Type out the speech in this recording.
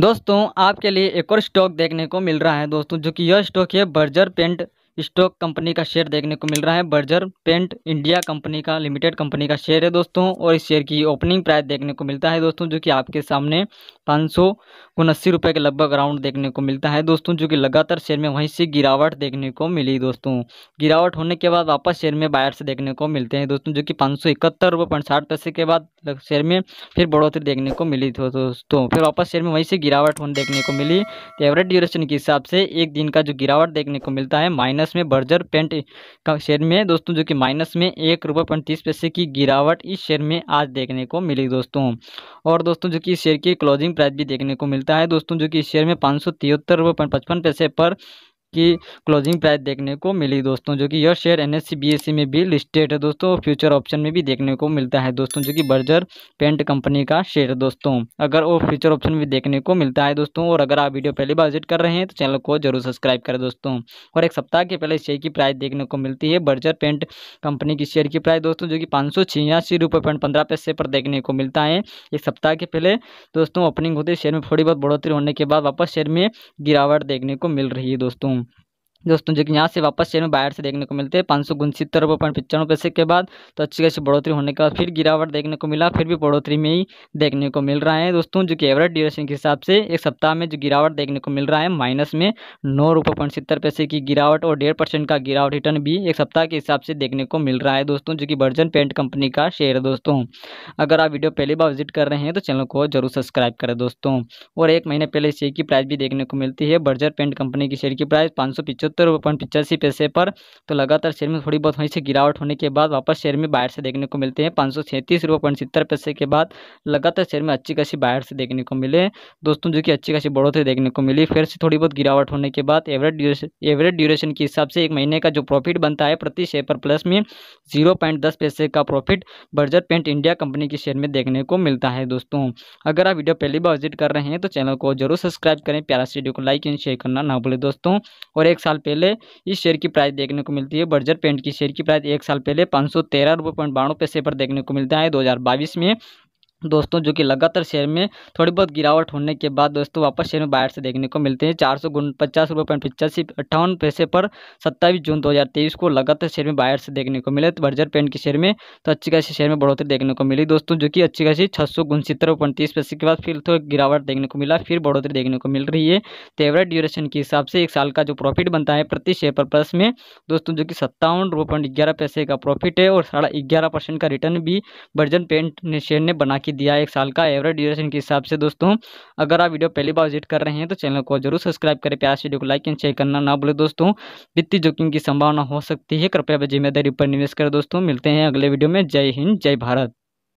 दोस्तों आपके लिए एक और स्टॉक देखने को मिल रहा है दोस्तों जो कि यह स्टॉक है बर्जर पेंट स्टॉक कंपनी का शेयर देखने को मिल रहा है बर्जर पेंट इंडिया कंपनी का लिमिटेड कंपनी का शेयर है दोस्तों और इस शेयर की ओपनिंग प्राइस देखने को मिलता है दोस्तों जो कि आपके सामने पाँच सौ उनासी रुपये के लगभग राउंड देखने को मिलता है दोस्तों जो कि लगातार शेयर में वहीं से गिरावट देखने को मिली दोस्तों गिरावट होने के बाद वापस शेयर में बायर्स देखने को मिलते हैं दोस्तों जो कि पाँच सौ इकहत्तर पैसे के बाद शेयर में फिर बढ़ोतरी देखने को मिली थी दोस्तों फिर वापस शेयर में वहीं से गिरावट होने देखने को मिली तो एवरेज ड्यूरेशन के हिसाब से एक दिन का जो गिरावट देखने को मिलता है माइनस माइनस में बर्जर पेंट का शेयर में दोस्तों जो कि माइनस में एक रुपये पैंतीस पैसे की गिरावट इस शेयर में आज देखने को मिली दोस्तों और दोस्तों जो कि इस शेयर की क्लोजिंग प्राइस भी देखने को मिलता है दोस्तों जो कि इस शेयर में पाँच सौ तिहत्तर रुपये पचपन पैसे पर की क्लोजिंग प्राइस देखने को मिली दोस्तों जो कि यह शेयर एन एस में भी लिस्टेड है दोस्तों फ्यूचर ऑप्शन में भी देखने को मिलता है दोस्तों जो कि बर्जर पेंट कंपनी का शेयर है दोस्तों अगर वो फ्यूचर ऑप्शन भी देखने को मिलता है दोस्तों और अगर आप वीडियो पहली बार विजिट कर रहे हैं तो चैनल को जरूर सब्सक्राइब करें दोस्तों और एक सप्ताह के पहले शेयर की प्राइस देखने को मिलती है बर्जर पेंट कंपनी की शेयर की प्राइस दोस्तों जो कि पाँच सौ छियासी रुपये पंद्रह पैसे पर देखने को मिलता है एक सप्ताह के पहले दोस्तों ओपनिंग होते शेयर में थोड़ी बहुत बढ़ोतरी होने के बाद वापस शेयर में गिरावट देखने को मिल रही है दोस्तों दोस्तों जो कि यहाँ से वापस शेयर में बाहर से देखने को मिलते हैं पाँच सौ उनसत्तर रुपये पॉइंट पचानवे पैसे के बाद तो अच्छी खासी बढ़ोतरी होने के बाद फिर गिरावट देखने को मिला फिर भी बढ़ोतरी में ही देखने को मिल रहा है दोस्तों जो कि एवरेज ड्यूरेशन के हिसाब से एक सप्ताह में जो गिरावट देखने को मिल रहा है माइनस में नौ रुपये पॉइंट सत्तर पैसे की गिरावट और डेढ़ परसेंट का गिरावट रिटर्न भी एक सप्ताह के हिसाब से देखने को मिल रहा है दोस्तों जो कि वर्जन पेंट कंपनी का शेयर है दोस्तों अगर आप वीडियो पहली बार विजिट कर रहे हैं तो चैनल को जरूर सब्सक्राइब करें दोस्तों और एक महीने पहले शेयर की प्राइस भी देखने को मिलती है बर्जर पेंट कंपनी की शेयर की प्राइस पाँच सौ सत्तर रुपये पॉइंट पिचासी पैसे पर तो लगातार शेयर में थोड़ी बहुत वहीं से गिरावट होने के बाद वापस शेयर में बाहर से देखने को मिलते हैं पाँच सौ सैंतीस रुपये पॉइंट सत्तर पैसे के बाद लगातार शेयर में अच्छी खासी बाहर से देखने को मिले दोस्तों जो कि अच्छी खासी बढ़ोतरी देखने को मिली फिर से थोड़ी बहुत गिरावट होने के बाद एवरेज ड्यूरेशन एवरेज ड्यूरेशन के हिसाब से एक महीने का जो प्रॉफिट बनता है प्रति शेयर पर प्लस में जीरो पॉइंट दस पैसे का profit Berger paint India company के शेयर में देखने को मिलता है दोस्तों अगर आप वीडियो पहली बार विजिट कर रहे हैं तो चैनल को जरूर सब्सक्राइब करें प्यारा वीडियो को लाइक एंड शेयर करना ना भूलें दोस्तों और एक साल पहले इस शेयर की प्राइस देखने को मिलती है बर्जर पेंट की शेयर की प्राइस एक साल पहले पाँच सौ तेरह रुपये पॉइंट बानवे पैसे पर देखने को मिलता है दो हज़ार बाईस में दोस्तों जो कि लगातार शेयर में थोड़ी बहुत गिरावट होने के बाद दोस्तों वापस शेयर में बाहर से देखने को मिलते हैं चार सौ पचास रुपये पॉइंट पचासी अट्ठावन पैसे पर सत्ताईस जून 2023 को लगातार शेयर में बाहर से देखने को मिले तो बर्जर पेंट के शेयर में तो अच्छी खासी शेयर में बढ़ोतरी देखने को मिली दोस्तों जो कि अच्छी खासी छः सौ पैसे के बाद फिर तो गिरावट देखने को मिला फिर बढ़ोतरी देखने को मिल रही है तो एवरेज ड्यूरेशन के हिसाब से एक साल का जो प्रॉफिट बनता है प्रति शेयर प्लस में दोस्तों जो कि सत्तावन रुपये पॉइंट ग्यारह पैसे का प्रॉफिट है और साढ़ा ग्यारह परसेंट का रिटर्न भी बर्जन पेंट ने शेयर ने बना दिया एक साल का एवरेज ड्यूरेशन के हिसाब से दोस्तों अगर आप वीडियो पहली बार विजिट कर रहे हैं तो चैनल को जरूर सब्सक्राइब करें प्यार वीडियो को लाइक एंड शेयर करना ना भूलें दोस्तों वित्तीय जोखिम की संभावना हो सकती है कृपया जिम्मेदारी पर निवेश करें दोस्तों मिलते हैं अगले वीडियो में जय हिंद जय भारत